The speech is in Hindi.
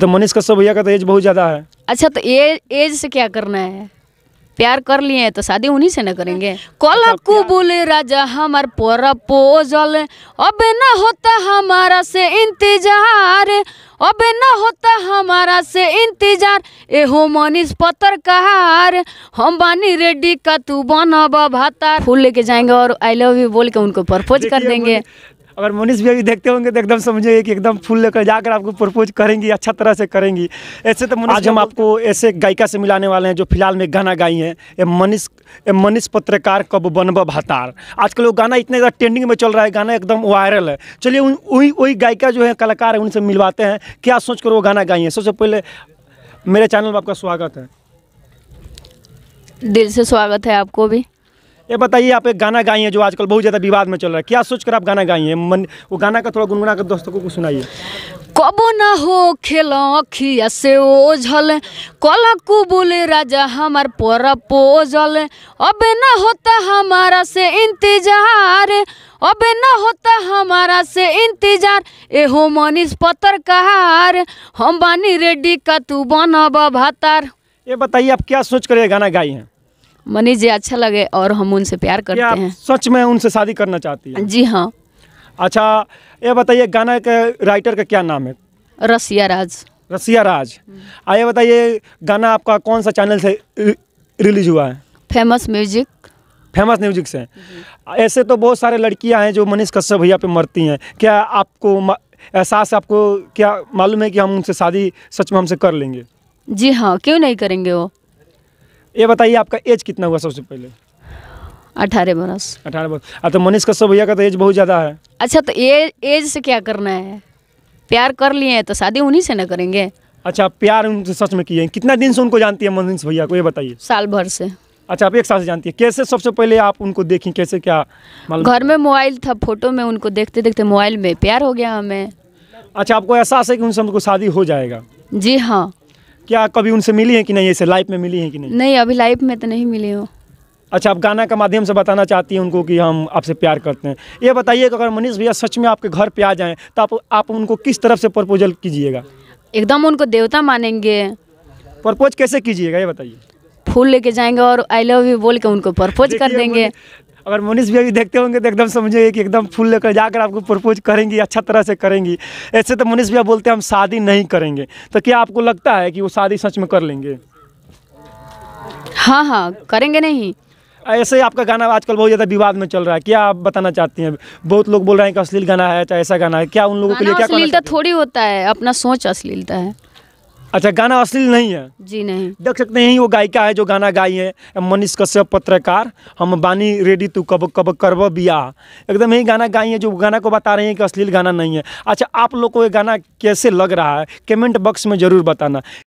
तो मनीष कश्यप भैया का तो एज बहुत ज़्यादा है अच्छा तो ए, एज से क्या करना है प्यार कर लिए तो शादी उन्हीं से ना करेंगे कल अच्छा, कुबुल राजा हमार पोरा पोजल अब ना होता हमारा से इंतजार अब ना होता हमारा से इंतजार एहो मनीष पत्रकार हम बानी रेडी का तू बन भातार फूल लेके जाएंगे और आई लव यू बोल के उनको प्रपोज कर देंगे अगर मनीष भी अभी देखते होंगे तो एकदम समझिए कि एकदम फूल लेकर जाकर आपको प्रपोज करेंगी अच्छा तरह से करेंगी ऐसे तो आज हम आपको ऐसे गायिका से मिलाने वाले हैं जो फिलहाल में गाना गाई हैं ए मनीष ए मनीष पत्रकार कब बनब हतार आजकल वो गाना इतने ज़्यादा ट्रेंडिंग में चल रहा है गाना एकदम वायरल है चलिए वही वही गायिका जो है कलाकार है उनसे मिलवाते हैं क्या सोच कर वो गाना गाई हैं सबसे पहले मेरे चैनल में आपका स्वागत है दिल से स्वागत है आपको भी ये बताइए आप एक गाना गाई है जो आजकल बहुत ज़्यादा विवाद में चल रहा है क्या सोचकर आप गाना गाई है मन वो गाना का थोड़ा गुनगुना कर दोस्तों को कुछ सुनाइए कबो न हो खेल अखिया से ओझल कल कुबुल राजा हमार पर पोजल अब न होता हमारा से इंतजार अब न होता हमारा से इंतजार एहो मनीष पत्रकार हम बानी रेडी का तू बनब भातार ये बताइए आप क्या सोच कर ये गाना गाई हैं मनीष जी अच्छा लगे और हम उनसे प्यार करते हैं सच में उनसे शादी करना चाहती है जी हाँ अच्छा ये बताइए गाना के राइटर का क्या नाम है रसिया राज रसिया राज आइए हाँ, बताइए गाना आपका कौन सा चैनल से रिलीज हुआ है फेमस म्यूजिक फेमस म्यूजिक से ऐसे तो बहुत सारे लड़कियां हैं जो मनीष कश्यप भैया पे मरती हैं क्या आपको एहसास आपको क्या मालूम है कि हम उनसे शादी सच में हमसे कर लेंगे जी हाँ क्यों नहीं करेंगे वो ये बताइए आपका एज कितना हुआ सबसे पहले अठारह बरस अठारह बरस अब हाँ, तो मनीष कश्यप भैया का तो एज बहुत ज़्यादा है अच्छा तो एज से क्या करना है प्यार कर लिए हैं तो शादी उन्हीं से ना करेंगे अच्छा प्यार उनसे सच में किए हैं कितना दिन से उनको जानती है मनीष भैया को ये बताइए साल भर से अच्छा आप एक साल से जानती है कैसे सबसे पहले आप उनको देखी कैसे क्या घर में मोबाइल था फोटो में उनको देखते देखते मोबाइल में प्यार हो गया हमें अच्छा आपको एहसास है कि उनसे हमको शादी हो जाएगा जी हाँ क्या कभी उनसे मिली है कि नहीं ऐसे लाइफ में मिली है कि नहीं नहीं अभी लाइफ में तो नहीं मिली हूँ अच्छा आप गाना के माध्यम से बताना चाहती हैं उनको कि हम आपसे प्यार करते हैं ये बताइए कि अगर मनीष भैया सच में आपके घर पे आ जाएं तो आप आप उनको किस तरफ से प्रपोजल कीजिएगा एकदम उनको देवता मानेंगे प्रपोज कैसे कीजिएगा ये बताइए फूल लेके जाएंगे और आई लव यू बोल के उनको प्रपोज कर देंगे अगर भैया भी अभी देखते होंगे तो एकदम समझिए कि एकदम फूल लेकर जाकर आपको प्रपोज करेंगी अच्छा तरह से करेंगी ऐसे तो मनीष भैया बोलते हैं हम शादी नहीं करेंगे तो क्या आपको लगता है कि वो शादी सच में कर लेंगे हाँ हाँ करेंगे नहीं ऐसे ही आपका गाना आजकल बहुत ज़्यादा विवाद में चल रहा है क्या आप बताना चाहती हैं बहुत लोग बोल रहे हैं कि अश्लील गाना है चाहे ऐसा गाना है क्या उन लोगों के लिए क्या अश्लीलता थोड़ी होता है अपना सोच अश्लीलता है अच्छा गाना अश्लील नहीं है जी नहीं देख सकते हैं वो गायिका है जो गाना गाई है मनीष कश्यप पत्रकार हम बानी रेडी तू कब कब करब बिया एकदम यही गाना गाई है जो गाना को बता रहे हैं कि अश्लील गाना नहीं है अच्छा आप लोग को ये गाना कैसे लग रहा है कमेंट बॉक्स में ज़रूर बताना